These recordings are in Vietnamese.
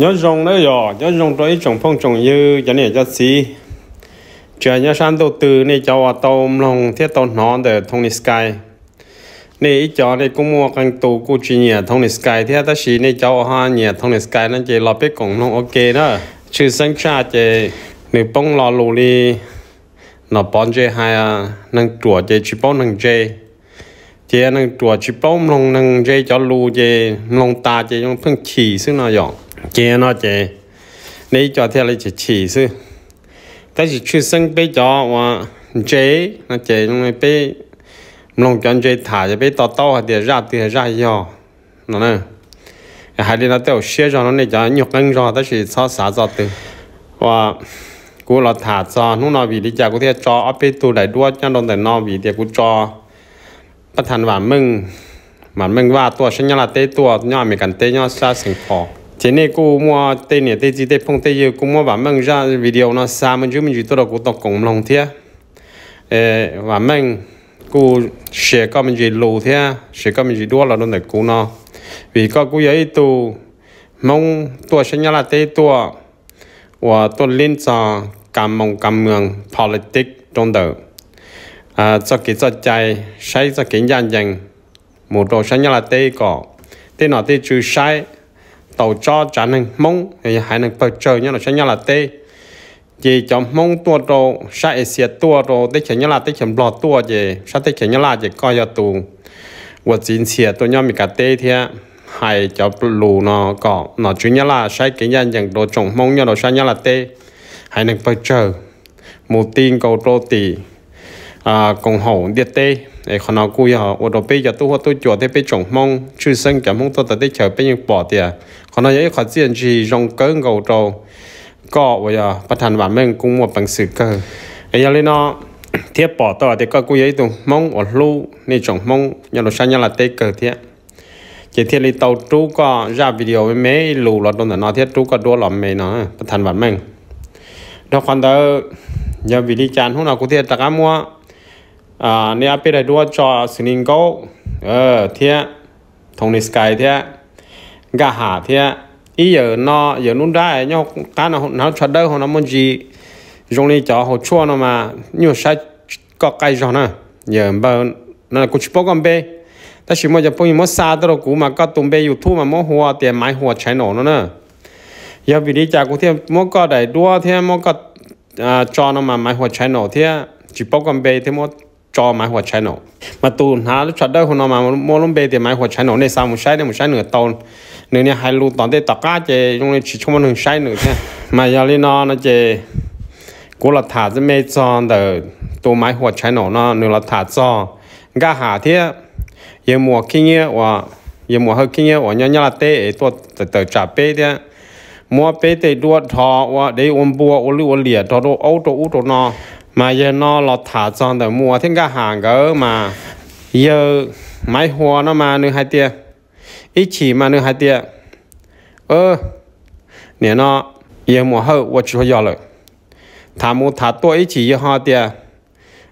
nhớ rong đấy rồi nhớ rong rồi trồng phong trồng như cho nên cho xí chờ nhớ san đầu tư này cho à tôm lòng thiết tôm nó để thông đi sky này ít cho này cũng mua căn tù cũng chỉ nhẹ thông đi sky thiết ta chỉ này cho ha nhẹ thông đi sky nên chỉ lo biết cũng không ok đó chứ sinh cha chỉ nếu bông lo lù đi nó bón chơi hay à năng chùa chơi chỉ bón năng chơi chơi năng chùa chỉ bón lòng năng chơi cho lù chơi lòng ta chơi trong phương chỉ xứ nào dọn chế nó chế nếu cho theo lấy chỉ chỉ sư ta chỉ chuyên sinh bây giờ và chế nó chế lúc này bây lòng chọn chế thả cho bây tao tao hạt để ra thì ra yo nó nè hai đứa nó tiêu xe rồi nó này cho nhục ăn rồi ta chỉ sao xả rồi từ và cú là thả cho nó nào vì đi chả có thể cho ở bên tu đại đua cho đồng tại nó vì thì cú cho bất thành và mừng mà mừng và tua sinh nhá là tê tua nhá mình cần tê nhá xa sinh phò thế này cô mua tên này tên gì tên phong tên gì cô mua bản mình ra video nó xa mình chứ mình chỉ tôi là cô tập cùng lòng thế và mình cô sẽ có mình chỉ lù thế sẽ có mình chỉ đua là nó để cô nó vì có cô ấy tu mong tua sinh nhật là tê tua và tôi lên cho cảm mong cảm mường politics trong đời à cho cái cho chạy sai cho cái nhân dân một đồ sinh nhật là tê có tên nó tê chữ sai tàu cho trả nên mông thì hãy nên bờ trời nhau là sẽ nhau là tê chỉ cho mông tua đồ sai xịt tua đồ tê chảy nhau là tê chấm lọt tua gì sai tê chảy nhau là chỉ coi cho tù vật chính xịt tôi nhau mình cả tê thế hay cho lù nó có nó chủ nhau là sai cái nhân dạng đồ trồng mông nhau đồ sai nhau là tê hãy nên bờ trời một tin cầu đô tỷ à còn hậu điệt tê ấy còn nó cùi họ ở đó bây giờ tôi tôi chùa thế bây trồng mong chư sinh cảm mong tôi tới đây chờ bây giờ bỏ tiền còn nó ấy khó diện gì rong cơn gầu trâu có bây giờ bắt thành bản mình cũng một bằng sự cơ ấy giờ nó thiết bỏ tao thì có cùi ấy tôi mong ở lu nên trồng mong nhà nó sang nhà là tê cơ thế chỉ thiết lý tàu trú có ra video với mấy lù lọt đông nó thiết trú có đua lọt mấy nó bắt thành bản mình đó còn đó giờ vì đi chán hôm nào cũng thiết ta cá mua à nè à, bây giờ đua cho sinh linh câu ờ thế thông này sky thế gà hà thế ý giờ nó giờ nút ra nhau cá nó nó cho đỡ đâu nó muốn gì dùng đi cho hồ chua nó mà nhiều sai có cái gì nữa à. giờ bờ, nó cũng chỉ bao con bé ta chỉ muốn cho bao nhiêu mất xa đó cũ mà có tụng bé youtube mà muốn hoa tiền máy hoa trái nổ nó nữa giờ vì đi chả cũng thêm muốn có đại đua thêm muốn có à, cho nó mà máy hoa trái nổ thế chỉ bao con bé thêm muốn cho máy hoa channel mà tụ nó lúc chặt đây hôm nào mà mua lông bê thì máy hoa channel này sao một sai này một sai nửa tàu nửa này hai lu tòn tê tạc cá chế trong này chỉ cho một nửa sai nửa thế mà giờ lên nó nó chế cố là thả ra mê tròn để tụ máy hoa channel nó nửa là thả cho ga hà thế giờ mùa kinh nhé và giờ mùa hơi kinh nhé và nhớ nhớ là tê tụ tờ tờ trả bê thế mua bê tê đua thọ và để ôm bùa ôm lưu ôm lìa thọ đồ ấu đồ ú đồ nọ mà giờ nó lọt thả tròn để mua thêm cả hàng cơ mà giờ máy hoa nó mà nữa hai tia ít chỉ mà nữa hai tia ơ nè nó giờ mua hậu và chỉ cho rồi thả mua thả ít chỉ giờ hai tia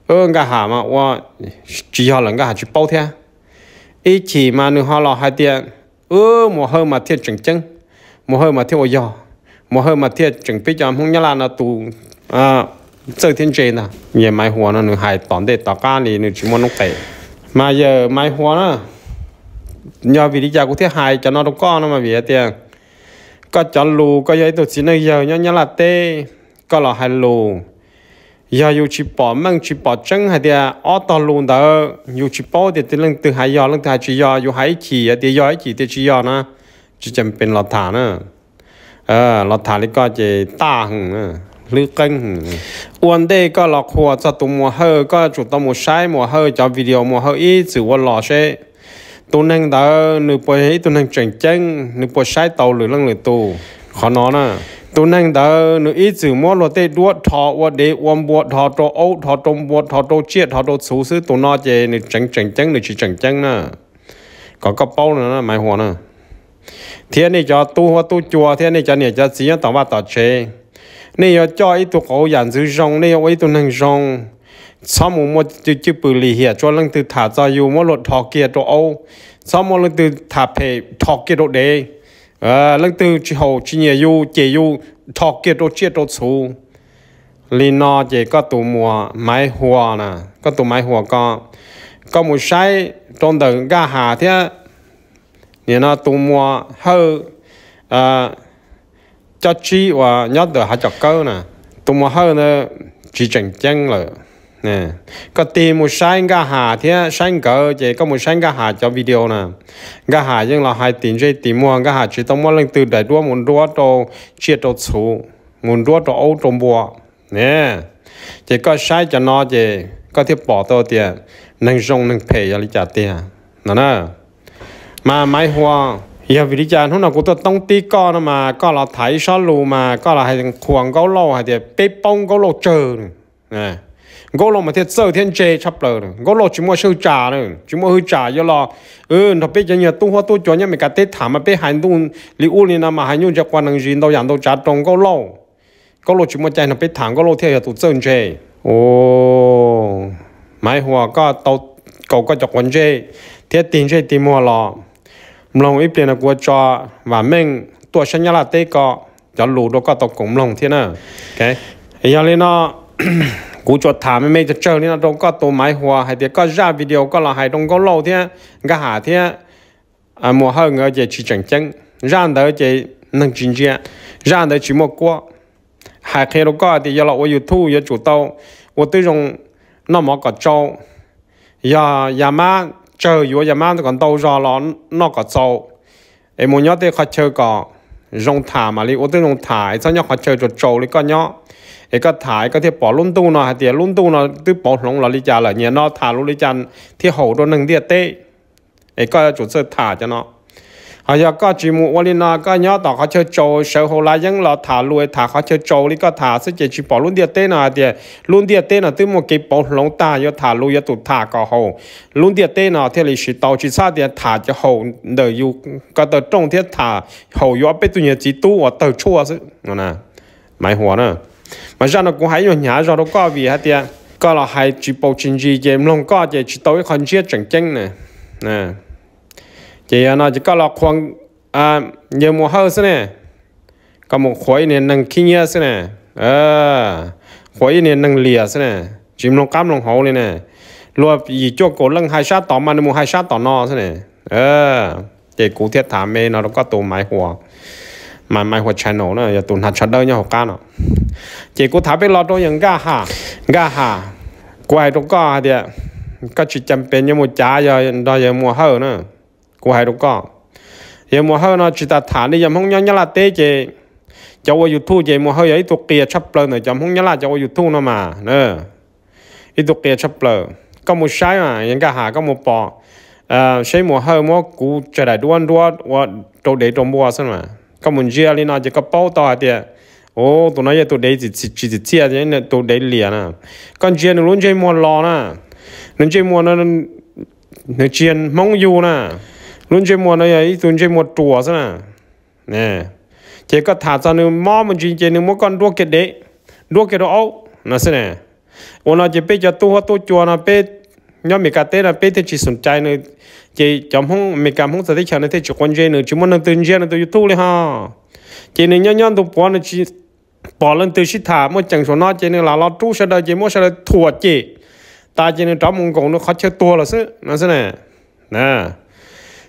ơ cả hàng mà và chỉ cho lần cả chỉ bao thế ít chỉ mà nửa hai lọ ơ mua hậu mà thiệt chừng chừng mua hậu mà thiệt ô giò mua hậu mà thiệt chừng bây giờ không nhớ là nó tù à chơi thiên chế nè giờ mai hoa nó nửa hai tòn để tao cá thì nửa chỉ muốn nó tệ mà giờ mai hoa nó nhờ vì đi già cũng thế hai cho nó đâu có nó mà vì tiền có cho lù có giấy tổ chức này giờ nhớ nhớ là tê có là hai lù giờ yêu chỉ bỏ mang chỉ bỏ chân hay thì ở to luôn đó yêu chỉ bỏ thì từ lần từ hai giờ lần từ hai giờ yêu hai chỉ thì giờ chỉ thì giờ nó chỉ chấm bên lọt thả nữa ờ lọt thả thì có chỉ ta hơn nữa ลึกก่งอวนเดก็หลอกหัวจะตุมัวเฮก็จุดตัวมัวใช้มัวเฮอจะวิดีโอมัวเฮออีสือว่าหล่อเช่ตัวนั่งเดอหนึ่งปอยให้ตัวนั่งเจ๋งเจ๋งหนึ่งปอยใช้เตาหรือลังหรือตัวขอนอนะตัวนั่งเดอหนึ่งอีสือมัวรถเตดวดทอวันเดวันบวดทอตโอ๊ทอตมบวดทอโตเชี่ยทอโตสูซื้อตัวนอเจหนึ่งเจ๋งเจ๋งเจ๋งหนึ่งชิเจ๋งเจ๋งนะก็กระเป๋านะนะหมายหัวนะเทียนนี่จะตู้หัวตู้จัวเทียนนี่จะเนี่ยจะเสียต่อว่าต่อเชนี่ยจอยตัวเขาอย่างซื้อจงนี่ยไว้ตัวนั่งจงซ้อมมดจืจืปืนลีเหียจวนลังตือถาจอยู่มดหลดทอเกียตัวเอาซ้อมมดลังตือถาเพทอเกียตัวเดเออลังตือจีโหจีเนียยูเจยูทอเกียตัวเจียตัวสูลีนอเจก็ตัวมัวไม้หัวนะก็ตัวไม้หัวก็ก็มุใช้ตรงเดินก้าหาเท่าเนี่ยนะตัวมัวเฮอเอ่อ cho chi và nhớ được hai chọc câu nè tụi mà hơn nữa chỉ chỉnh chân là nè có tìm một sáng cả hà thế sáng cỡ chỉ có một sáng cả hà cho video nè cả hà nhưng là hai tiền chơi tìm mua cả hà chỉ tao mua lên từ đại đua muốn đua cho chia đồ số muốn đua đồ ấu trồng bùa nè chỉ có sai cho nó chỉ có thể bỏ tôi tiền năng dùng năng thể cho lý trả tiền nè mà mai hoa giờ vì đi chán hôm nào cũng tôi tông tí con mà có là thấy sao lù mà có là hay khoảng gấu lô hay thì bê bông gấu lô chờ nè gấu lô mà thiệt sợ thiên chê chấp lờ gấu lô chỉ mua sưu trà nữa chỉ mua hư trà do lo ừ nó biết cho nhiều tu hoa tu cho nhau mình cả tết thảm mà biết hành tu li u li nào mà hành nhung cho quan năng gì đâu dặn đâu trả trồng gấu lô gấu lô chỉ mua chạy nó biết thảm gấu lô thiệt là tu sợ chê ô mai hoa có tàu cầu có chọc quần chê thiệt tiền chê tiền mua lò mông ít tiền là của cho và mình tuổi sinh nhá là tê cọ cho lù đó có tộc cũng mông thế nè ok giờ lên nó cú cho thả mấy mấy cho chơi nên là đông có tổ máy hòa hay thì có ra video có là hay đông có lâu thế cả hà thế à mùa hơn ở chỉ chỉ chẳng chẳng ra đó chỉ nâng chính trị ra đó chỉ một qua hay khi đó có thì giờ là ở youtube giờ chủ tàu ở tôi dùng nó mà có trâu giờ giờ mà chờ yo giờ mang còn đâu ra nó nó có dầu em muốn nhớ tới khó chơi có rong thả mà đi ô tô rong thả ấy sao nhớ khó chơi cho trâu đi con nhớ ấy có thả ấy có thể bỏ luôn tu nó hay tiền luôn tu nó tự bỏ lòng là đi trả là nhớ nó thả luôn đi chăn thì hậu đồ nâng địa tê ấy có chủ sơ thả cho nó hay là các chị mua lên là các nhớ tao có chơi trâu sau hồ lại những là thả lui, thả có chơi trâu đi các thả sẽ chỉ chỉ bỏ luôn địa tên nào tiền luôn địa tên nào từ một cái bỏ lông ta yo thả lui, yo tụt thả cả hồ luôn địa tên nào thì là chỉ tao chỉ sao tiền thả cho hồ đời yêu cái tờ trong thế thả hồ yo biết tụi nhà chỉ tu ở tờ chua chứ nè mày hòa nữa mà ra nó cũng hay yo nhà rồi nó có vì hết tiền có là hay chỉ bỏ chuyện gì em lông có chỉ tao cái con chết chẳng chăng nè nè chỉ nó chỉ có lọc khoang à nhiều mùa hao xí nè có một khối nền năng kinh nhớ xí nè à khối nền năng lìa xí nè chìm lòng cam lòng hậu này nè luôn gì cho cổ lưng hai sát tỏ mà nó mua hai sát tỏ no xí nè à, chỉ cụ thiết thả mê nó có tổ mái hùa mà mai hoạt channel nó giờ tuần hạt chặt đâu nha học ca nó chỉ có thả biết lo đâu những ga hà ga hà quay đâu có thì có chỉ chăm bên như một trái giờ đó giờ mua hơn nữa cô hai đâu có giờ mùa hè nó chỉ ta thả đi giờ không nhớ nhớ là tê chị cháu qua youtube chị mùa hè ấy tụt kia chắp lơ nữa không nhớ là cháu qua youtube nó mà nè ít tụt kia chắp lơ có một sai mà những cái hà có một bò à sai mùa hè mùa cú trở lại đuôn đuôn và trâu để trâu mua xong mà có một chia đi nó chỉ có bao to tiệt ô tụi nó giờ tụi đấy chỉ chỉ chỉ chỉ chia chứ nên tụi đấy liền à con chia nó luôn chơi mua lò nè nó chơi mua nó nó chia mong du nè luôn chơi mua này ấy luôn chơi mua chùa sao nè nè chỉ có thả ra nữa mò một chỉ chơi nữa mỗi con đua kẹt đấy đua kẹt đó ấu nó sao nào, ôn nó chỉ biết cho tu hoa tu chùa nó biết nhóm mình cả tết là biết thì chỉ sủng trai nữa chỉ chấm không mình cảm không thể chờ nữa thì chụp con chơi nữa chỉ muốn nó tự nhiên nó tôi tu lên ha chỉ nên nhon nhon tu bỏ nó chỉ bỏ lên từ xí thả mà chẳng số nó chỉ nên là lo tu sao đó chỉ muốn sao đó thua chỉ ta chỉ nên trong mông cổ nó khó chơi tua là sức nó sao nè nè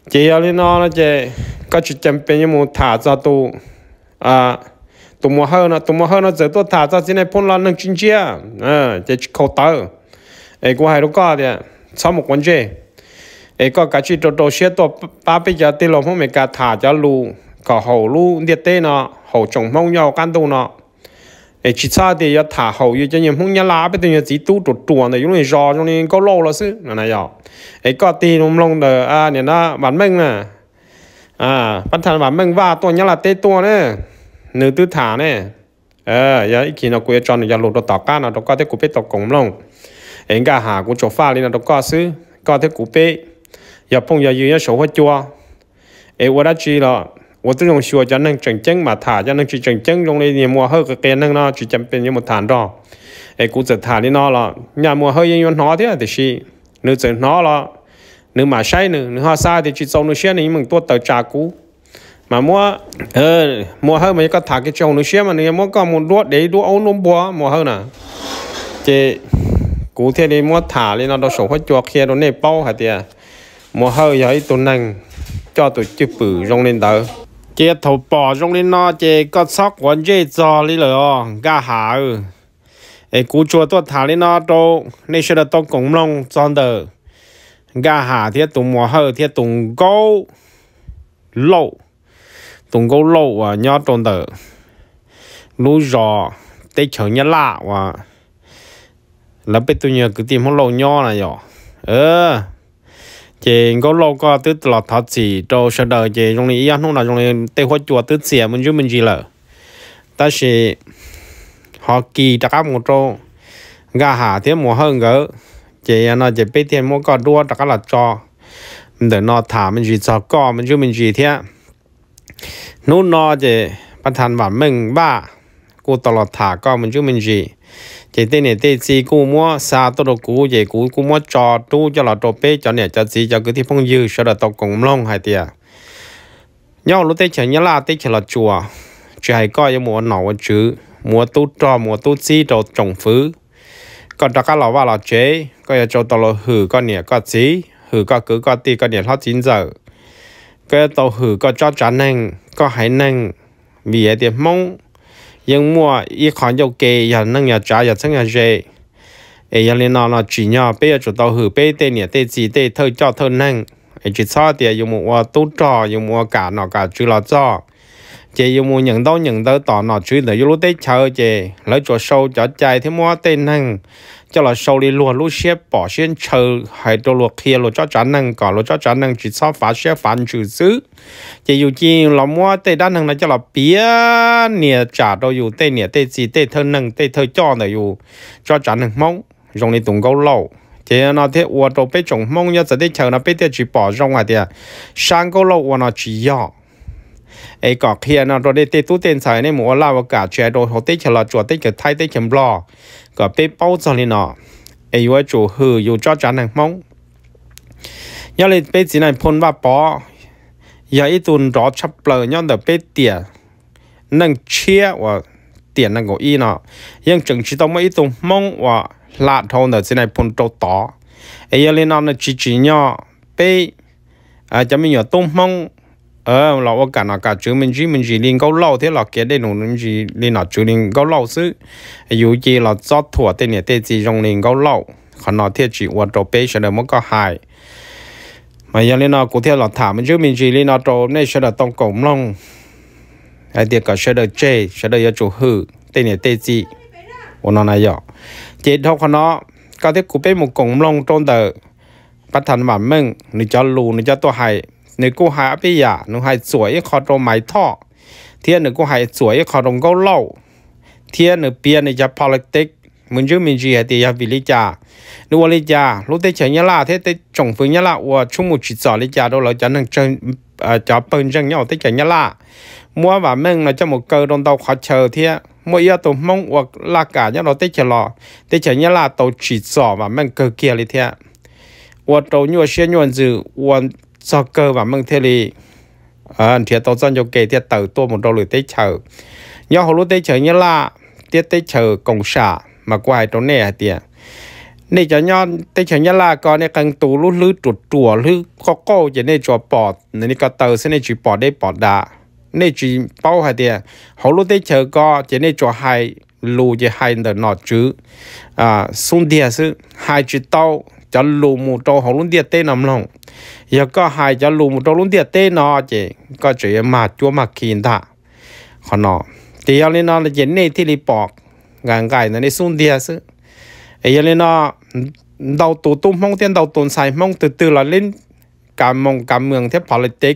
chị ở lên nó chị có chuyện chấm bên nhưng mà thả ra tu à tụi mua hơn nó tụi mua hơn nó chỉ tôi thả ra trên này phun lan nâng chín chia à chỉ khâu tao ấy e qua hai lúc có thì sau một quan chế ấy có cái chuyện đồ đồ xe tôi ba bây giờ tiền lồng không mấy cả thả ra lu, cả hậu lu, điệt tê nó hậu trồng mong nhau can tu nó 哎，其他的要塔后，有叫人碰人拉不等于自己都着转的，有人绕，有人搞老了是，那那要，哎，搞地弄弄的啊，你那玩命呢，啊，不谈玩命哇，多人拉得多呢，你都塔呢，呃，要一见到鬼转，要落到大家那，大家在古贝到拱弄，人家下古做法哩那大家是，搞在古贝，要碰要有要手会抓，哎，我那知了。我这种学才能真正嘛他才能去真正用嘞年末后个技能呢去真变有么谈到，哎，估着他哩那了，年末后应用哪点的是，你真哪了，你嘛晒呢，你哈晒的去做那些你们多得照顾。mà mua ờ mua hơn à, mà có thả cái chồng nó xem mà nếu mua có một đốt đấy đốt ống nó bó mua hơn nè chị cụ thế đi mua thả lên nó đâu sổ hết cho kia nó nè bao hả tiệt mua hơi giấy tụi năng cho tụi chữ bự rong lên tờ chế thầu bỏ trong lên nó chế có sóc quán chế cho rồi. lửa gà hà ừ ấy cú chùa tuột thả lên nó đâu nên sẽ là tông cổng long tròn đờ gà hà thiết tùng mùa hờ thiết tùng gấu lộ tùng gấu lộ à nhó tròn được. lú giò tê chở nhá lạ và là bây tôi nhờ cứ tìm hông lộ nhó này rồi, ờ chị có lâu qua tức là thật gì cho sợ đời chị trong này ăn không là trong này tê hoa chùa tức xỉa mình chú mình gì lỡ ta sẽ họ kỳ trắc áp một chỗ gà hà thế mùa hơn gỡ chị à, nó chỉ biết thêm mỗi con đua chắc là cho mình để nó thả mình chỉ cho co mình chú mình gì thế nút nó chị bản thân bản mình ba cô tao là thả co mình chú mình gì chỉ tên này tên gì cũng mua xa tôi đồ cũ vậy cũ cũng mua cho tu cho là trò bé cho nè cho gì cho cứ thi phong dư sau đó tao cũng long hai tiệt nhau lúc tết chẳng nhớ là tết chẳng là chùa chỉ hay coi cho mua nổ chứ mua tu trò mua tu gì đồ trồng phứ còn đó các lão bà lão chế coi cho tao là hử con nè có gì hử có cứ có ti con nè hết chín giờ cái tao hử có cho trả năng có hải năng vì vậy thì mong nhưng mua y khoản dầu kê giờ nâng nhà trả giờ sang nhà dê ấy giờ lên nó là chỉ nhà bây giờ chủ tàu hử bây tê nhà tê gì tê thơ cho thơ nâng ấy chỉ sao thì dùng mua tu trò dùng mua cả nọ cả chữ là cho chị dùng mua nhận đâu nhận đâu tỏ nọ chú là dùng lúc tê chờ chị lấy chỗ sâu cho chạy thì mua tê nâng cho là sau đi luôn lúc xe bỏ xe chờ hay đồ luộc kia lúc cho chán năng có lúc cho chán năng chỉ sau phá xe phản trừ dữ chỉ dù chi là mua tê đan năng là cho là bía nè trả đâu dù tê nè tê gì tê thân năng tê thơ cho này dù cho chán năng mong dùng đi tùng câu lâu thì nó thế uo đồ bê trồng mong nhớ giờ tê chờ nó bê tê chỉ bỏ rong à thì sang câu lâu uo nó chỉ dọ ไอ้กอกเฮียนเราได้เตตู้เต้นสายในหมู่ลาวกาแชโดโหเตฉลาจวดเตกับไทยเตเข็มบลอก็เป้เป้าซอลินอไอ้ว่าจูหืออยู่จอจานหนังมงยาเลยเป้จีนันพนว่าปอยาอีตุนรอชับเปลย้อนเดเป้เตียนั่งเชี่ยว่าเตียนั่งกอีนอยังจึงชิต้องมาอีตุนมงว่าลาดทองเดจีนันพนโตต่อไอ้ยาเลยนอนจีจีนอเป้อาจจะมีอยู่ตุ้มมง ờ lão cả nó cả chú mình chỉ mình chỉ liên câu lâu thế là cái đây nó mình chỉ liên là chữ liên câu lâu xứ dù gì là do thua tên này tên chỉ trong liên câu lâu còn nó thiết chỉ hoạt động bây giờ mới có hại mà giờ liên nó cụ theo là thả mình chứ mình chỉ liên nó trâu này sẽ là tông cổng long ai tiếc cả sẽ được chê sẽ được chủ hư tên này tên chỉ ôn nó này rồi, chỉ thôi còn nó cái thiết cụ bên một cổng long trong tờ bắt thành bản mình nó cho lù nó cho tôi hại nếu cô hai bây giờ nó hai sủi khó trông máy thọ thiên nữa cô hai sủi khó trông gấu lâu thiên nữa biên nữa politics mình chứ mình chỉ hay thì vì lý giả nếu lý giả lúc tới chơi nhá là thế tới trồng phương nhá là và chung một chỉ sợ lý giả đâu là chẳng năng chơi à cho bên chân nhau tới chơi nhá là mua và mình là cho một cơ đồng đầu khó chờ thế mua yêu tổ mong hoặc là cả nhá đó tới chơi lo, tới chơi nhá là tàu chỉ sợ và mình cơ kia lý thế và tổ nhuộm xe nhuộm dữ và cho cơ và mừng thế li ờ thì tao dân cho kể thiệt tàu tua một đôi lưỡi tê chở, nhớ hồ lúa tê chở như là tiết tê chở cổng xã mà qua hai chỗ này tiền này cho nhau tê chở như là có này cần tù lú lưỡi chuột chùa lú có cô chỉ này chùa bọt này có tàu sẽ này chỉ bỏ đây bỏ đá, này chỉ bao hai tiền hồ lúa tế chờ có chỉ này chùa hai lù chỉ hai đợt nọ chứ à xuống địa sự hai chữ tao cho lù một trâu hồ lúa địa tê nằm lòng ยก็หายจะลุมตรงลุ่นเตียเต้นอเจ ก็จะมาจ้วมาคีนท่าขอนอที่ยังเล่นนอนจเนที่รีปอกงานไก่ในสุนเดียซึไอ้ยังเล่นนอเดาตัวตุ้มมองเตียนเดาตัวใส่มองตื่นตื่นละเล่นการมองการเมืองเทปพอลิติก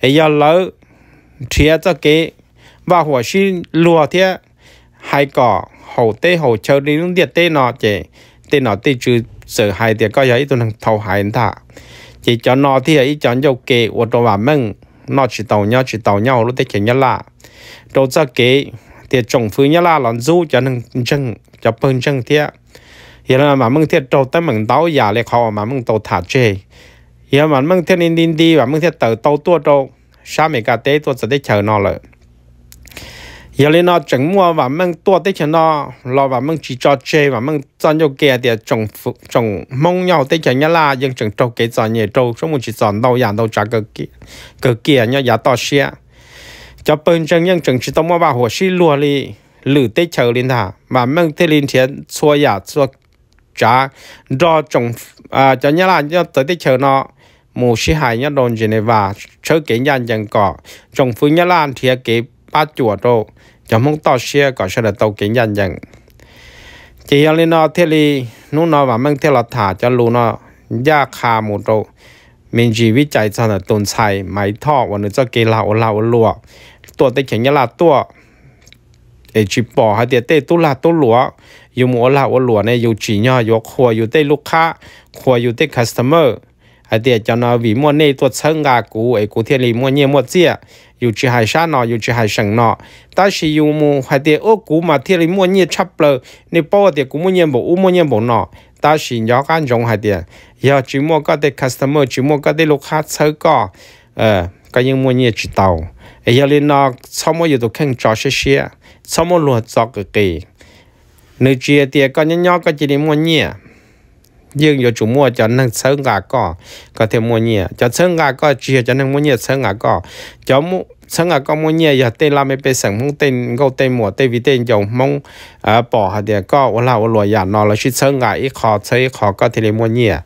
ไอ้ยังเล่าเชียจะเก๋ว่าหัวชิ้นลัวเทียหายก่อหัวเต้หัวเชอรี่ลุ่นเตียเต้นอเจเต้นอเต้จือเสือหายเดียก็ย้ายตัวนั่งเท่าหายนั่นท่า chỉ cho nó thì ấy cho nhau kệ của đồ bà mừng nó chỉ tàu nhau chỉ tàu nhau lúc tết nhau là đồ cho kệ thì trồng phứ nhau là làm du cho nên chân cho bưng chân thiệt hiện là mà mừng thiệt đầu tới mừng tàu giả lại khó mà mừng tàu thả chơi hiện mà mừng thiệt nên đi đi mà mừng thiệt tàu tàu tua đâu sao mình cả tế tôi sẽ để chờ nó rồi giờ lên nó chỉnh mua và mình tua tới chừng nó lo và mình chỉ cho chơi và mình cho nhau kia thì trồng trồng mong nhau tới chừng nhá là nhưng trồng trâu cái giờ nhẹ trâu số một chỉ giòn đầu nhà đầu trả cơ kia cơ kia nhá giá to xe cho bên chân nhưng trồng chỉ tao mua và hồ xí lúa đi lử tới chờ lên thả và mình tới lên thiện xua nhà xua trả do trồng à cho nhá là nhá tới tới chờ nó mù xí hại nhá đồn gì này và chơi cái nhà chẳng cỏ trồng phun nhá lan thì cái ba chuột đâu จะมุ่งต่อเชียก็เสด็จตัวเก่งยันยังจียังลีนอเทลีนู่นนอว่ามึงเทลถาจะรู้นอยาคาหมูโตมีนจีวิจัยสนับตุนใทยไม้ท่อวันนี้จะเกลาลาลัวตัวเตแข็ยยาลาตัวเอจิปอฮาเตเตตุลาตุลัวอยู่หมัวลาอุลัวเนี่ยอยู่จีย่อยกครัวอยู่เตลูกค้าครัวอยู่เตคัสเตอร์ไอเดียจะนอวีมัวเน่ตัวเชิงกากูไอกูเทลีมัวเนียมัวเจีย dù chỉ hai sa nọ dù chỉ hai sừng nọ ta chỉ dù mu hai tiền ô cũ mà thiên lý mua nhiên chấp lờ nè bỏ tiền cũng mua nhiên bộ u mua nhiên bộ nọ ta chỉ nhớ ăn rộng hai tiền giờ chỉ mua cái tiền customer chỉ mua cái tiền lúc khách sơ có ờ cái những mua nhiên chỉ tàu giờ lên nọ sau mua giờ tôi khen trò xí xe sau mua luật trò cực kỳ nếu chia tiền có nhớ nhớ cái gì mua nhiên nhưng giờ chủ mua cho nâng sơn gà co, có thể mua nhẹ cho sơn gà co chỉ cho nâng mua nhẹ sơn gà co, cho mua sơn ngày co mua nhẹ giờ tên làm bên sáng mông tên gâu tên mùa tên vì tên mông, à bỏ hạt địa co ủa là ủa lùi giả nó là chuyện sáng ngày ít khó chơi khó có thể mua nhẹ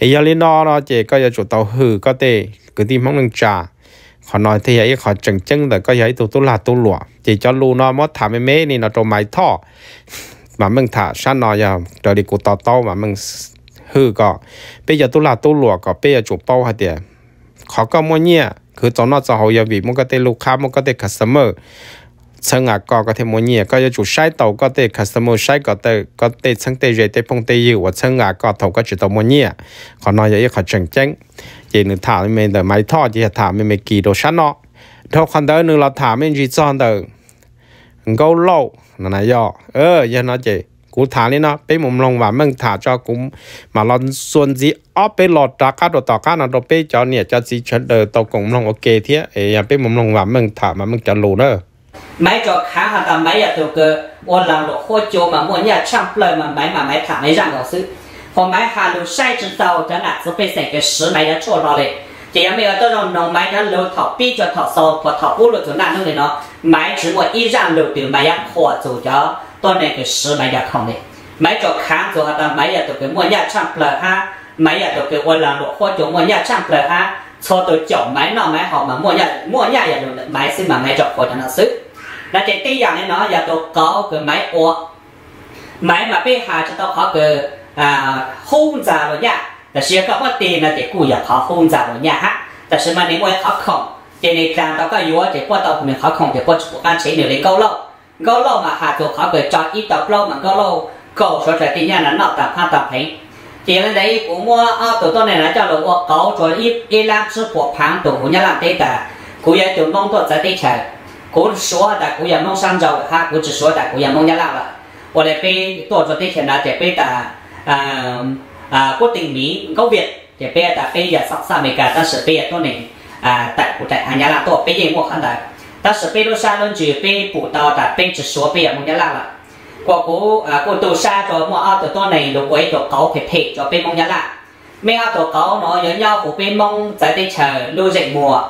ấy giờ lên nó nó chỉ có giờ chủ tàu hử có thể cứ đi mông nâng trà, họ nói thì ấy họ chừng chân rồi có giấy tụ tụ là tụ lụa chỉ cho lu nó mất thả mấy mấy này nó trộm máy thọ mà mình thả sát nó giờ trời đi cụ tàu tàu mà mình ฮือก็เปียตุลาตุหลัวก็เปียจุเป้าฮะเดียเขาก็มั่วเนี่ยคือจอนอจอหอยบีมันก็เตลูกค้ามันก็เตคัสเตอร์เชิงอ่ะก็ก็เทมั่วเนี่ยก็จะจุดใช้เตาก็เตคัสเตอร์ใช้ก็เตก็เตเชิงเตเรเตพงเตอยู่ว่าเชิงอ่ะก็เตาก็จุดเตมั่วเนี่ยขอนอยอย่าขอเชิงจจิงย่หนึงถามไม่ได้ไม่ทอดยี่ถามไม่ไม่กี่โดชันเนาะทาคนเดินหนึงเราถามไม่จีจอนเดินก็เล่านั่นนย่อเออยันนะเจ cú thả lên nó bây mồm lòng và mừng thả cho cũng mà lo xuân gì ó bây lọt ra cá đồ tỏ cá nó đồ bé cho nè cho gì chân đời tao cũng lòng ok thế ấy bây mồm lòng và mừng thả mà mừng cho lù nữa Mấy cho khá hơn tầm mấy giờ tiêu cơ ôn làm độ khô chỗ mà muốn nhà chăm lời mà máy mà máy thả máy rằng đó sự còn máy hà lù sai chân tàu cho nạt số bé sẽ cái sứ máy đã chua rồi đấy chỉ là bây giờ tôi nói nó máy nó lưu thọ bi cho thọ sâu và thọ bút lưu chỗ nào nữa thì nó máy chỉ một ít rằng lưu từ máy ăn khổ chủ à, cho tôi này cái sự mấy giờ không đấy mấy chỗ kháng rồi ta mấy giờ tôi cái mua nhà chăm lợ ha mấy giờ tôi cái quân là độ khoa chỗ mua nhà chăm lợ ha cho tôi chỗ mấy nào mấy họ mà mua nhà mua nhà giờ được mấy xin mà mấy chỗ của nó xứ là cái tí dạng này nó giờ tôi có cái mấy ô mấy mà bây hà cho tôi có cái à hôn già rồi nha là sẽ có cái tiền là cái cụ giờ họ hôn già rồi nha ha แต่ฉันมาในมวยเขาของเจนิจางตอก็ยัวเจ้าพ่อตอคุณเขาของเจ้าพ่อจุกอันเฉยเหนือเลยเกาเล่า gấu lô mà hạ thuộc khỏi bởi chọn ít tập lô mà gấu lô cầu số trẻ tình nhà là nọ tập hạ tập hình chỉ là đấy cũng mua ở ờ, tổ tôn này là cho lô cầu cho ít ít làm sư phụ phán tổ của nhà làm tế tà cụ giờ chủ mong tổ giải tế trẻ cụ số đã cụ giờ mong sang giàu ha cụ chỉ số đã cụ giờ mong nhà làm là ở đây bây tổ cho tế trẻ là trẻ bây tà à à quốc tình mỹ gấu việt trẻ bây tà bây giờ sắp xa mấy cả ta sửa bây tôn này à tại cụ trẻ hàng nhà làm tổ bây giờ mua khăn đại ta sẽ bê đô sa luôn chứ, bê bù tàu ta bê chỉ số bê mong nhớ là Qua quả cú à cú đô sa cho mua áo tổ to này lúc ấy tổ cấu phải thể cho bê mong nhớ là mẹ áo tổ cấu nó nhớ nhau của bê mong tại đây chờ lưu dịch mùa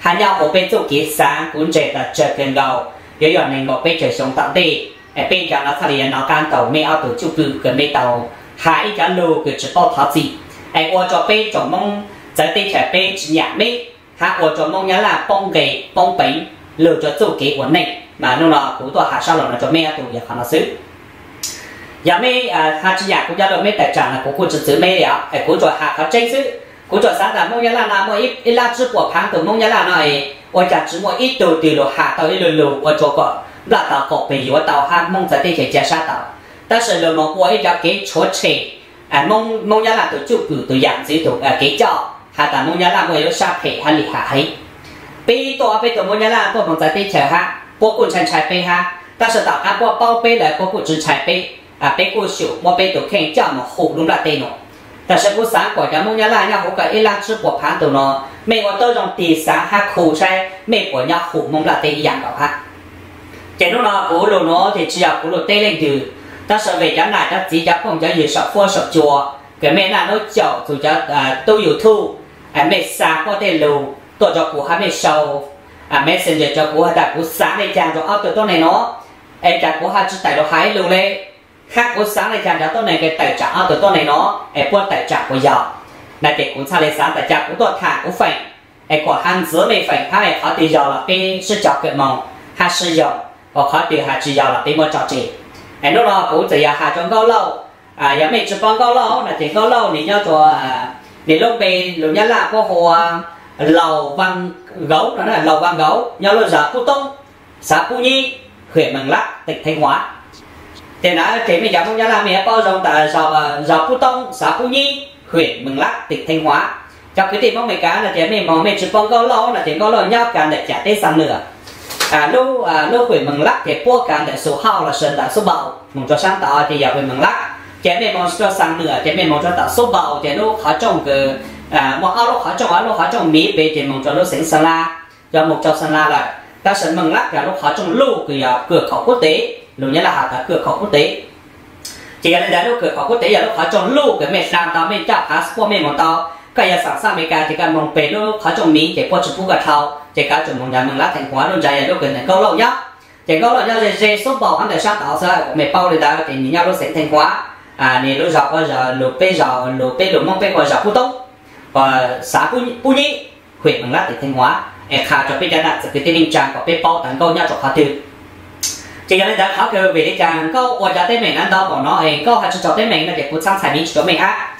hắn nhau của bê chú ký sáng cũng chạy ta chờ cần đầu giờ giờ này ngọc bê chờ sống tạm đi ở bên chẳng nó thay liền à, nó can tàu mẹ áo tổ chú từ gần đây tàu hãy cả lưu cứ chỉ to tháo gì ai qua cho bê cho mong tại đây chờ bê chú nhạc bê hạ của cho mong nhớ là bông gầy bông bánh lưu cho tổ kế của mình mà nó là cú tòa hạ sao là cho mẹ tụ giờ khả năng xứ giờ mẹ à hạ chỉ nhà cũng gia đình mẹ tài sản là cú quân sự mẹ ạ à cú tòa hạ khá tranh xứ cú tòa sáng là mong nhà là là mong ít ít là chữ của phán từ mong nhà là ấy, ôi chặt chữ mong ít từ từ đồ hạ tao ít lừa ôi chỗ cọ là tao cọ bị yếu tao hạ mong giải tiền chạy sát tao ta sẽ lừa mong qua ít là kế chỗ chê à mong mong nhà là tổ chức từ từ dạng gì tổ à kế cho hạ tao mong nhà là người yếu sa phải hay là hay bị giờ bị giờ mua nhà là bộ mong giải bây giờ ha bộ cũng chẳng chạy bê ha ta sẽ tạo các bộ bao bây là bộ cũng chẳng chạy bây à bây cũng chịu mua bê giờ khen cho mà hụt đúng là tên nó ta sẽ cũng sáng quả cho muốn nhớ là nhau hụt cái là chữ bộ phán tụ nó mẹ của tôi trong tỷ sáng ha khổ sai mẹ của nhau hụt mong là tên dạng đó ha cái lúc nào của lô nó thì chỉ là của lô tê lên từ ta sẽ về cái này ta chỉ cho không cho gì sập phua sập chùa cái mẹ là nó chậu thì cho tôi yêu thu à mẹ sáng có tên lù tôi cho cô ตัวจอกูฮับในเชาอ่า à, messenger จอกูฮับกูสาในจานจอเอาตัวต้นไหนเนาะไอ้จากูฮับจะแต่เราหายเร็วเลย khác cô sáng này chẳng đã tôi này cái tài trả ở tôi tôi này nó em quan tài trả của giàu là cái cũng sao lấy sáng tài trả của tôi thả cũng phải em có hàng giữa này phải hai em khó tiền giàu là cái sự chọc cái mong hai sử giàu và khó tiền hai sự giàu là cái mua trò chỉ em lúc đó cũng chỉ là hai trong cao lâu à giờ mình chụp con cao lâu là chỉ cao lâu thì nhau tôi thì à, lúc bên lúc nhớ là có hồ à, lầu văn gấu đó là lầu văn gấu nhau là giả cu tông xã cu nhi huyện mường lắc tỉnh thanh hóa thì đã chế mình chẳng muốn nhớ làm mẹ bao giờ tại giờ à, giờ cu tông xã cu nhi huyện mường lắc tỉnh thanh hóa trong cái tìm mong mẹ cá là chế mình mong mẹ chụp con gấu lỗ là chế gấu lâu nhau cả để trả tết sang nữa à lô à lô huyện mường lắc thì bố cả để số hao là sơn đã số bầu mình cho sáng tạo thì giờ huyện mường lắc chế mình mong cho sang nữa chế mình mong cho tạo số bầu chế lô họ trông cái à một ao lúc họ trong ở lúc họ trong mỹ về thì mong cho lúc sinh sơn la do một cho sơn la lại ta sẽ mừng lắc cả lúc họ trong lưu cửa à, cửa khẩu quốc tế lưu nhất là hạ cả cửa khẩu quốc tế chỉ cần đến lúc cửa khẩu quốc tế giờ lúc họ trong lưu cái mẹ sang tao mẹ chào passport mẹ một tao cái giờ sẵn sàng mẹ cả chỉ cần mong về lúc họ trong mỹ chỉ qua chụp phút gật thao chỉ cả chụp mong nhà mừng lắc thành hóa luôn dài lúc gần thành câu lâu nhá chỉ câu lâu nhá thì dễ số bảo hắn để sang tạo ra mẹ bao đi ta thì nhau lúc sẽ thành hóa à nên lúc dọc qua giờ lúc bây giờ lúc bây lúc mong bây qua giờ phút tốt và ờ, xã Pú Pú Nhĩ huyện Mường Lát tỉnh Thanh Hóa em khá cho biết đã sẽ cái tin trang có biết bao tấn câu nhau cho khá tư chỉ cần đã khá cơ về đi trang câu ở giá tên mình ăn đó bỏ nó ấy câu hay cho tên mình là để cố sang sản mình cho mình á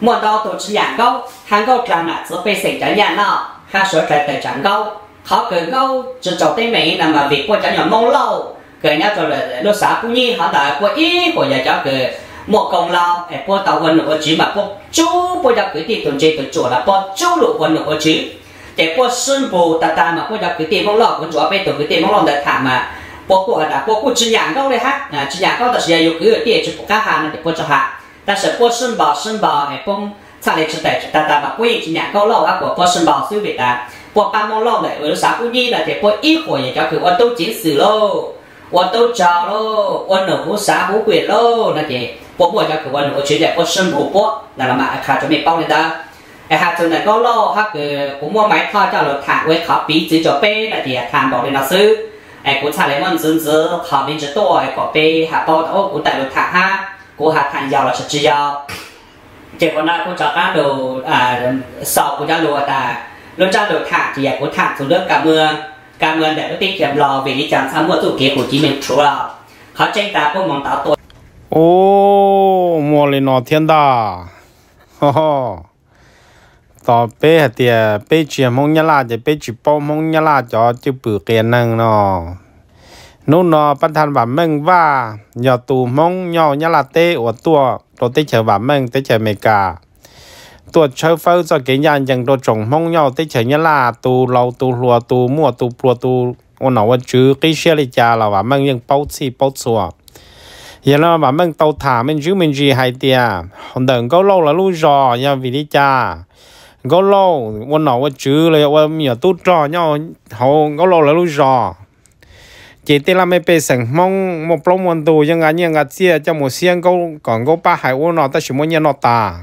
muốn đó tổ chức dạng câu hàng câu trang là sẽ bị xảy ra nhà nào hàng số trái tài trang câu khá cơ câu cho cho tên mình là mà việc của chẳng nhỏ mong lâu cái nhau cho là lúc xã Pú Nhĩ họ đã có ý của nhà cháu cơ một công lao phải bỏ tàu quân nội chỉ mà bỏ chú bỏ ra cái tiền tuần chế tuần chỗ là bỏ chú lộ quân nội chỉ để bỏ xuân bù ta ta mà bỏ ra cái tiền mong lo quân chỗ bên tuần cái tiền mong lo đã thảm mà bỏ của đã bỏ của chỉ nhàng đâu đấy ha à chỉ nhàng đâu ta sẽ dùng cái tiền chỉ bỏ cá hàng để bỏ cho hạ ta sẽ bỏ xuân bò xuân bò phải bỏ sao lại chỉ để ta ta mà quy chỉ nhàng đâu lâu á của bỏ xuân bò xứ việt ta bỏ ba mong lo này ở xã cũng đi là để bỏ ít của nhà cháu cứ ở đâu chiến sự lâu 我都找喽，我能不啥不会喽，那姐。波波家个我我觉得我生活波，那了嘛卡准备帮你的。哎哈，从那个咯，他个我们买他叫了谈，为考鼻子就背那点谈保的老师。哎，我查了问孙子，考名字多，哎，考背还包到我带了谈哈，我还谈要了是只要。结果呢，我找俺都啊少我家罗的，罗家罗谈，只也我谈从这干么干么的，我得捡老为你讲，他莫做给伙计们出了。เขาแจ้งตาพวกมองตาตัว ô mò lên nó thiên đà ho ho tỏ bé hạt tiề mong nhá là chỉ bé chỉ bao mong nhá là cho chứ bự kiện năng nó nô nó bản thân bản mình và nhỏ tù mong nhỏ nhá là tê của tua đồ tê chờ bản mình tê chờ mẹ cả tua chơi phơi cho cái nhà chẳng đồ trồng mong nhau tê chờ nhá là tù lâu tù lùa tù mua tù plua tù ô nó vẫn chứ cái xe này cha là bản mình nhưng bao xì bao xùa giờ nó mà mình tàu thả mình chú mình gì hay tiệt không đừng có lâu là lú rò nha vì đi cha có lâu quân nọ quân chứ là quân nhiều tu trò nhau hậu có lâu là lú rò chỉ tiếc là mấy bé sừng mong một lông quân tù nhưng anh nhưng ngặt chia cho một xiên có còn có ba hải quân nọ ta chỉ muốn nhận nọ ta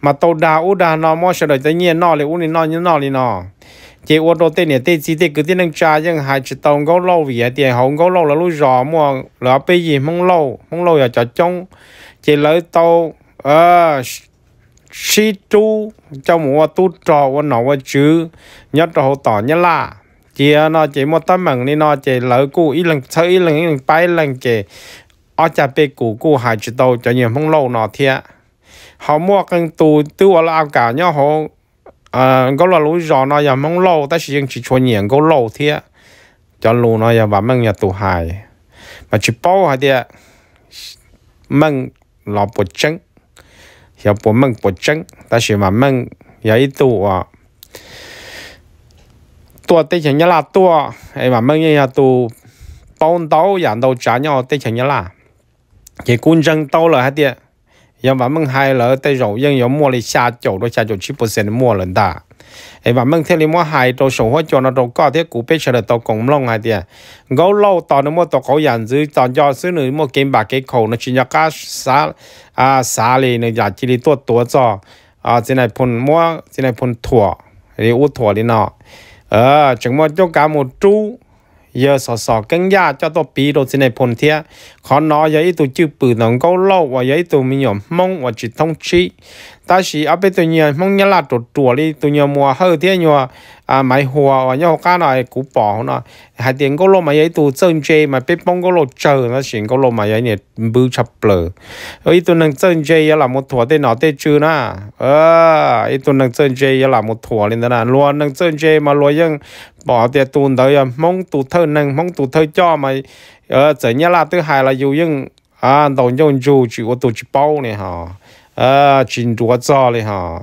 mà tàu đào u đà nọ mua sợi tới nhiên nọ thì u thì nọ như nọ thì nọ chị ô tô tên này tên gì tên cứ tên đang trả nhưng hai chỉ tàu gấu lâu vì vậy tiền hậu gấu lâu là lối rò mua là bây gì không lâu không lâu là cho chống chị lấy tàu ờ xí tu cho mua tu trò ô nọ ô chứ nhất trò hậu tỏ nhất là chị ờ, nó chị mua tấm mảnh đi nó chị lấy cụ ít lần sau ít lần ít lần bay lần chị ở chả bê cụ cụ hai chỉ tàu cho nhiều không lâu nọ thiệt họ mua cần tù tư là áo cả nhau họ à có là lối gió nó giờ mong lâu ta chỉ chỉ cho nhiều có lâu thế cho lù nó giờ và mong nhà tù hài mà chỉ bao hài thế mong là bộ chân giờ bộ mong bộ chân ta chỉ mà mong giờ ít tù à ờ. tua tê chẳng nhớ là tua ấy mà mong nhà tù bao đầu dạng đầu trả nhau tê chẳng nhà, là cái quân dân tàu là hài thế 因为们还了对肉应有摸了下九到下九七 percent 摸人的。ไอ้ว่ามึงเทลิมว่าหายตัวสงหัวจนตัวก็เทกูไปเฉลตัวกงลงไอเดียเงาเล่าตอนนั้นว่าตัวเขาอย่างซื้อตอนยอดซื้อหนึ่งมั่วเกมบากเกโคนะชินยาก้าสาอ่าสาเลยเนี่ยอยากจีรีตัวตัวจออ่าจีนายพลมั่วจีนายพลถั่วหรืออู้ถั่วหรือเนาะเออจังมั่วจ้องการหมดจู้ giờ sọ sọ căng ya cho tôi bị đồ trên này phun thia khó nó giờ ít tụ chữ bự nó câu lâu và giờ ít tụ mình nhom mong và chỉ thông chi ta chỉ ở bên tụ nhiều mong nhớ là tụ chùa đi tụ nhiều mùa hơi thế nhiều à mày hòa và nhau cá này cú bỏ nó hai tiền có lô mà ấy tụ chân chơi mà biết bông có lô chơi nó chuyện có lô mà ấy này bự chập lở ấy tụ năng chân chơi là một thua tên nó tên chữ na à ấy tụ năng chân chơi là một thua lên đó là luôn năng chân chơi mà bỏ tiền tụ tới à, mong tụ thơ năng mong tụ thơ cho mà ở ờ, chả nhà là thứ hai là dù nhưng à đầu nhon dù chỉ có tổ chức bao này hả à ờ, chính chúa cho này hả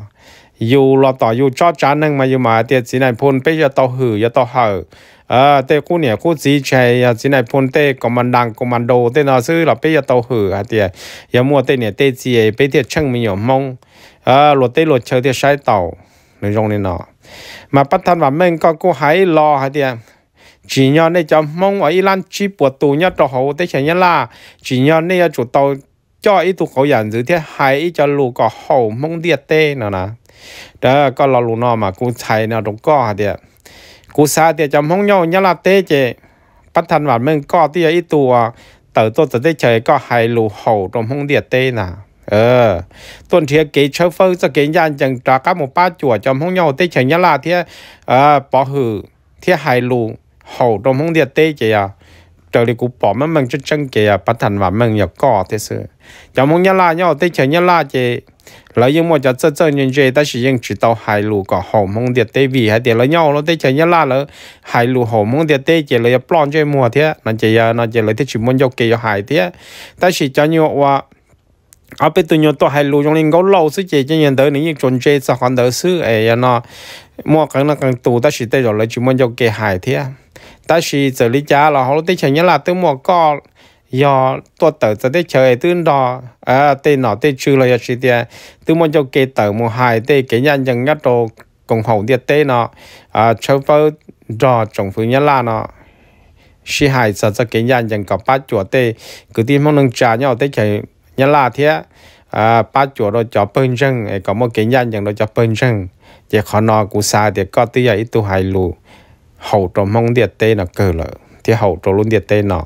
dù lo tỏ dù cho trả năng mà dù mà tiệt chỉ này phun bây giờ tao hử giờ tao hở à tê cú nè cú gì chạy giờ chỉ này phun tê có mình đằng có mình đồ tê nào sư là bây giờ tao hử à tiệt giờ mua tê nè tê gì bây tiệt chăng mình nhỏ mong à ờ, lo tê lo chơi tiệt sai tàu nội dung này nọ mà bắt thân và mình có cú hãy lo à tiệt chỉ nhớ này cho mong ở Iran chỉ buộc tù nhất cho hậu tê chạy nhớ là chỉ nhớ này chủ tàu cho ít tụ khẩu giản giữ thiết hãy cho lù có hậu mong tiệt tê nào nè đó có lo lù nó mà cũng chạy nó đúng hả thì cú xa thì trong hông nhau nhá là tê chứ bắt thân vào mình có thì ít tù à. tờ tôi tớ tê chơi có hai lù hậu trong hông địa tê nà ờ tuần thiệt kế chơi phơ cho kế gian chẳng trả các một ba chùa trong không nhau tê chơi nhá là thì ờ bỏ hử thì hai lù hậu trong không địa tê chứ à trời đi cũng bỏ mà mình chân chân kìa bắt thành và mình nhập cỏ thế sự trong không nhá là nhau tê chơi nhá là chứ lấy những một cho chơi chơi nhân chơi ta sử dụng chỉ tàu hải lù của hồ mông điệt tê vì hay tiền lấy nhau nó tê chơi nhau la lỡ hải lù hồ mông điệt tê chỉ lấy plon chơi mùa thế nó chỉ nó chỉ lấy thế chỉ muốn cho kỳ cho hải thế ta sử cho như qua à bây giờ nhiều tàu hải lù trong những cái lâu sử chơi những người tới những chuẩn chế sao hoàn tới sức ấy nó mua cái nó càng tù ta sử tê rồi lấy chỉ muốn cho kỳ hải thế ta sử xử lý giá là họ tê chơi nhau là tới mua cái do tôi tự cho tới chơi tương đó à tên nọ tên chưa là gì tiền tôi muốn cho cái tự một hai tên cái nhân dân nhất đồ cùng hậu địa tên nọ à chơi với đo trồng phương nhất là nọ sĩ hài sợ cho cái nhân dân có ba chùa tên cứ tin mong nâng trà nhau tới chơi nhất là thế à ba chùa đó cho bên rừng có một cái nhân dân rồi cho bên rừng chỉ khó nọ cũng xa thì có tí ấy tôi hài lù hậu trồng mong địa tên là cơ lợi thì hậu trộn luôn điệt tên nó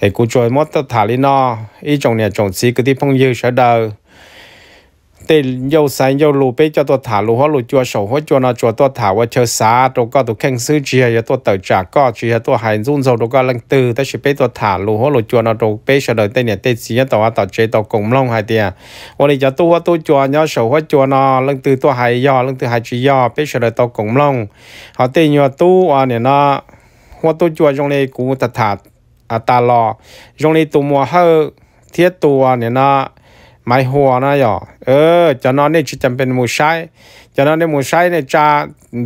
thì cũng chơi mất thả lên nó ý trồng này trồng chỉ cứ tí phong dư sẽ đời tê yêu sáng yêu lù bê cho tôi thả lù hóa lù chua sổ hóa chua nó chua tôi thả và chơi xa tôi có tôi khen sư chia cho tôi tự trả có chia tôi hành dung dầu tôi có lần tư ta chỉ bê tôi thả lù hóa lù chua nó tôi bê sợ đời tê nè tê xí tôi tôi chế tôi cùng long hai tiền ô này cho tôi tôi chua nhớ sổ hóa chua nó lần tư tôi hay do lần tư hai chỉ do bê sợ đời tôi cùng long họ tê nhớ tôi à nè nó หัวตัวจวจงเลกูตัดถาดอัตาลอจงเลตัวมัวเฮอเทียตัวเนี่ยนะไม้หัวนะยอเออจะนอนเนี่จะำเป็นมูใช้จะนอนเนี่มูใช้เนี่ยจะ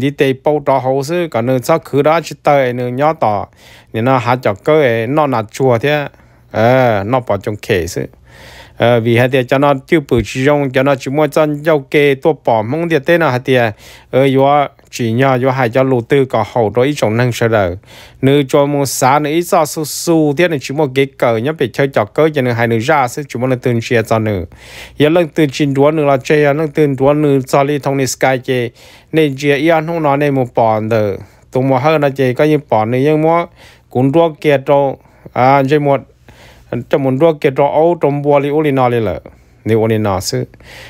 ดีเตปูต่อหูซื้อก่อนหนึ่งสักคือได้ชิเตยหนึ่งย่อต่อเนี่ยนะหาจอกเกอเอนอนหนักชัวเทียเออนอปอดจงเยซื้อ ờ vì hạt tiền cho nó tiêu bự chỉ dùng cho nó chỉ mua chân dâu kê tua bỏ mông tiền tên là hạt tiền ờ yo chỉ nhờ yo hai cho lô tư có hậu đối trong năng sơ đời nữ cho một xã nữ ít do su su tiền là chỉ mua cái cờ nhá phải chơi trò cờ cho nữ hai nửa ra sẽ chỉ mua là tương chia cho nửa giờ lần tương chín đúa nửa là chơi lần tương đúa nửa cho đi thông đi sky chơi nên chơi yên không nói nên một bỏ được tụi mua hơn là chơi có những bỏ nữa nhưng mà cũng đua kia trâu à chơi một trong một đôi kia trong ấu trong bùa li ô li na li lợ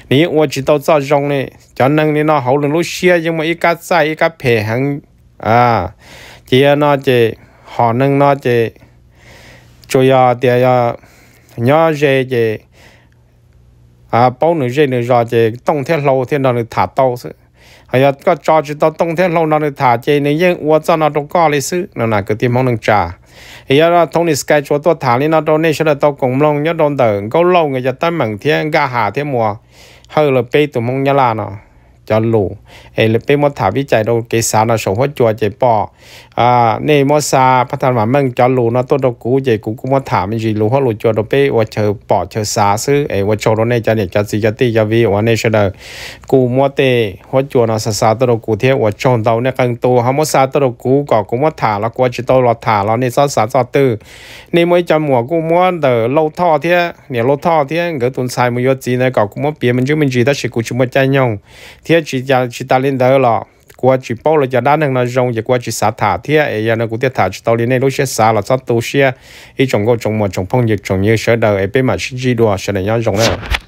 nếu ô chỉ tao sao rong này cho nên li na hậu lần lúc nhưng mà ít cá sai ít cá phe hàng à chỉ nó chỉ họ nâng nó chỉ cho ya tia ya nhớ dễ chỉ à bao nửa dễ nửa giờ chỉ tông thế lâu thế nào được thả bây giờ có cho chỉ tao tông lâu nó được thả chơi nên nhưng uo cho nó đâu có lịch sử nó là cái tiền mong được trả bây giờ là thông lịch sky cho tôi thả lên nó đâu nên sẽ là tao cũng long nhớ đón đợi lâu người ta tâm mừng thế ga hà thế mùa hơi là bê tụi mong nhớ nó cho lù ấy là bên một thảo chạy đâu cái sao nó sống hết chùa chạy bỏ à nên một sa phát thanh mà mình cho lù nó tốt đâu cũ chạy cũng cũng một thảo mình gì lù hết lù chùa đâu bên và chờ bỏ chờ xa xứ ấy và chỗ đó này cho nên cho gì cho tí cho vi và nên sẽ đời cũ chùa nó xa xa tốt cũ thế và tròn đầu này càng to không một sa tốt cũ có cũng một thảo là qua chỉ tôi là thảo là nên sao xa xa tư nên mới cho mùa cũng mua đờ lâu thọ thế nè lâu thọ thế người tuần sai mới vô gì này có cũng một biến mình chứ mình gì đó chỉ cũng chỉ một chai nhông thế thiết chỉ giờ chỉ ta lên đó là qua chỉ bao là giờ đã năng là rong giờ qua chỉ xả thả thiết ấy giờ nó cũng thiết thả chỉ tao lên đây lúc sẽ xả là sát tu xe ý trồng gỗ trồng mùa trồng phong dịch trồng như sơ đời ấy bên mà chỉ đùa sơ này nhá rong này